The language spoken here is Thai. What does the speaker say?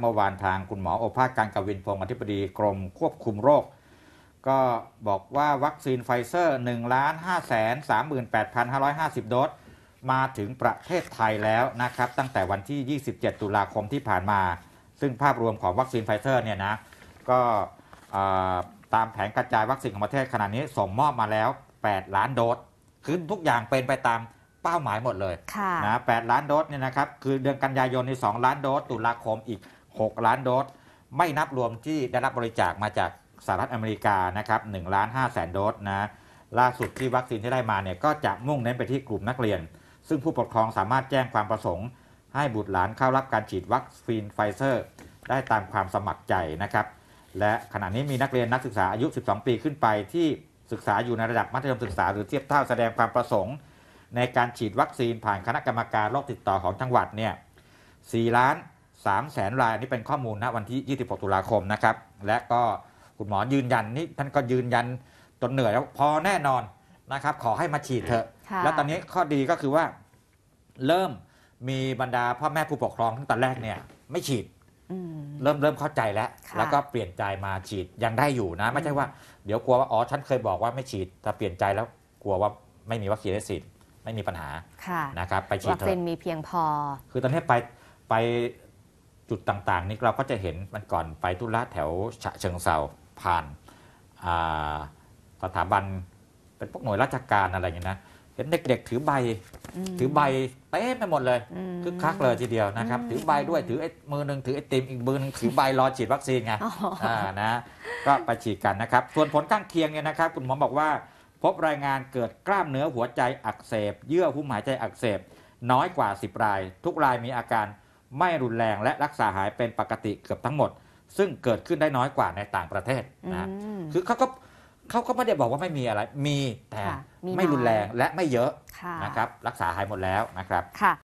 เมื่อวานทางคุณหมอโอภาสการกวินพงศ์อธิบดีกรมควบคุมโรค ก็บอกว่าวัคซีนไฟเซอร์1ล้าน5แสน38,550 โดสมาถึงประเทศไทยแล้วนะครับ ตั้งแต่วันที่ 27 ตุลาคมที่ผ่านมา ซึ่งภาพรวมของวัคซีนไฟเซอร์เนี่ยนะก็ตามแผนกระจายวัคซีนของประเทศขณะนี้ ส่งมอบมาแล้ว 8 ล้านโดสคือทุกอย่างเป็นไปตามเป้าหมายหมดเลยะนะ8ล้านโดสเนี่ยนะครับคือเดือนกันยายนใน2ล้านโดสตุลาคมอีก6 ล้านโดสไม่นับรวมที่ได้รับบริจาคมาจากสหรัฐอเมริกานะครับ1ล้าน5แสนโดสนะล่าสุดที่วัคซีนที่ได้มาเนี่ยก็จะมุ่งเน้นไปที่กลุ่มนักเรียน ซึ่งผู้ปกครองสามารถแจ้งความประสงค์ให้บุตรหลานเข้ารับการฉีดวัคซีนไฟเซอร์ ได้ตามความสมัครใจนะครับ และขณะนี้มีนักเรียนนักศึกษาอายุ 12 ปีขึ้นไปที่ศึกษาอยู่ในระดับมัธยมศึกษาหรือเทียบเท่าแสดงความประสงค์ ในการฉีดวัคซีนผ่านคณะกรรมการโรคติดต่อของจังหวัดเนี่ย4ล้าน3แสนรายนี่เป็นข้อมูลนะวันที่ 26ตุลาคมนะครับ และก็คุณหมอยืนยันนี่ท่านก็ยืนยันจนเหนื่อยแล้วพอแน่นอนนะครับ ขอให้มาฉีดเถอะ แล้วตอนนี้ข้อดีก็คือว่า เริ่มมีบรรดาพ่อแม่ผู้ปกครองตั้งแต่แรกเนี่ย ไม่ฉีดเริ่มเริ่มเข้าใจแล้ว แล้วก็เปลี่ยนใจมาฉีดยังได้อยู่นะ ไม่ใช่ว่า เดี๋ยวกลัวว่าอ๋อฉันเคยบอกว่าไม่ฉีดแต่เปลี่ยนใจแล้วกลัวว่าไม่มีวัคซีนได้ฉีดไม่มีปัญหาะนะครับไปฉีดเถอะวัคซีนมีเพียงพอ คือตอนนี้ไปไปจุดต่างๆนี้เราก็จะเห็นมันก่อนไปทุระแถวฉะเชิงเซาผ่านสถาบันเป็นพวกหน่วยราชการอะไรอย่างนี้นะเห็นเด็กๆถือใบถือใบเต็มไปหมดเลยคึกคักเลยทีเดียวนะครับ ถือใบด้วย ถือมือหนึ่งถือ ไอติมอีกมือ นึง ถือใบรอ ฉีด วัคซีน ไงนะก็ไปฉีดกันนะครับส่วนผลข้างเคียงเนี่ยนะครับ คุณหมอบอกว่าพบรายงานเกิดกล้ามเนื้อหัวใจอักเสบเยื่อหุ้มหายใจอักเสบ น้อยกว่า 10ราย ทุกรายมีอาการไม่รุนแรงและรักษาหายเป็นปกติเกือบทั้งหมด ซึ่งเกิดขึ้นได้น้อยกว่าในต่างประเทศนะคือเขาก็เขาก็ไม่ได้บอกว่าไม่มีอะไรมี แต่ไม่รุนแรงและไม่เยอะนะครับรักษาหายหมดแล้วนะครับ